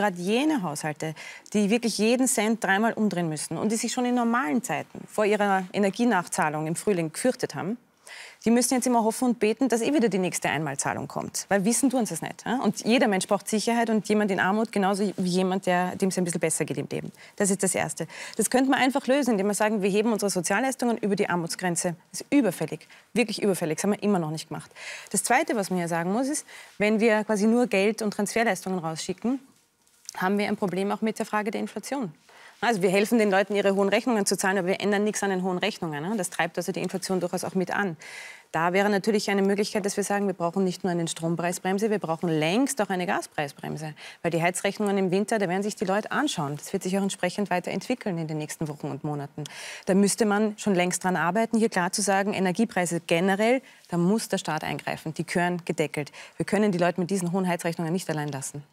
gerade jene Haushalte, die wirklich jeden Cent dreimal umdrehen müssen und die sich schon in normalen Zeiten vor ihrer Energienachzahlung im Frühling gefürchtet haben, die müssen jetzt immer hoffen und beten, dass eh wieder die nächste Einmalzahlung kommt. Weil wissen tun sie es nicht. Und jeder Mensch braucht Sicherheit und jemand in Armut genauso wie jemand, der, dem es ein bisschen besser geht im Leben. Das ist das Erste. Das könnte man einfach lösen, indem wir sagen, wir heben unsere Sozialleistungen über die Armutsgrenze. Das ist überfällig. Wirklich überfällig. Das haben wir immer noch nicht gemacht. Das Zweite, was man hier sagen muss, ist, wenn wir quasi nur Geld und Transferleistungen rausschicken, haben wir ein Problem auch mit der Frage der Inflation. Also wir helfen den Leuten, ihre hohen Rechnungen zu zahlen, aber wir ändern nichts an den hohen Rechnungen. Ne? Das treibt also die Inflation durchaus auch mit an. Da wäre natürlich eine Möglichkeit, dass wir sagen, wir brauchen nicht nur eine Strompreisbremse, wir brauchen längst auch eine Gaspreisbremse. Weil die Heizrechnungen im Winter, da werden sich die Leute anschauen. Das wird sich auch entsprechend weiterentwickeln in den nächsten Wochen und Monaten. Da müsste man schon längst dran arbeiten, hier klar zu sagen, Energiepreise generell, da muss der Staat eingreifen. Die gehören gedeckelt. Wir können die Leute mit diesen hohen Heizrechnungen nicht allein lassen.